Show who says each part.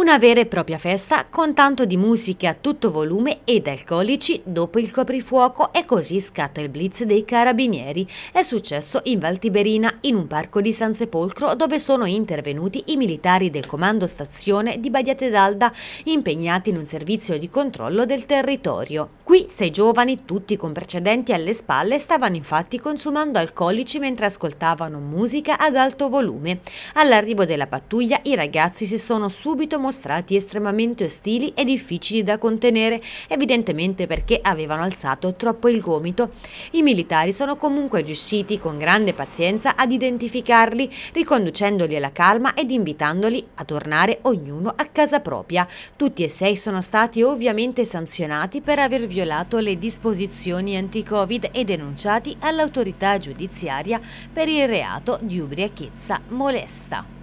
Speaker 1: Una vera e propria festa con tanto di musica a tutto volume ed alcolici dopo il coprifuoco e così scatta il blitz dei carabinieri. È successo in Valtiberina, in un parco di San Sepolcro dove sono intervenuti i militari del comando stazione di Badiate d'Alda impegnati in un servizio di controllo del territorio. Qui sei giovani, tutti con precedenti alle spalle, stavano infatti consumando alcolici mentre ascoltavano musica ad alto volume. All'arrivo della pattuglia i ragazzi si sono subito mostrati mostrati estremamente ostili e difficili da contenere, evidentemente perché avevano alzato troppo il gomito. I militari sono comunque riusciti con grande pazienza ad identificarli, riconducendoli alla calma ed invitandoli a tornare ognuno a casa propria. Tutti e sei sono stati ovviamente sanzionati per aver violato le disposizioni anti-Covid e denunciati all'autorità giudiziaria per il reato di ubriachezza molesta.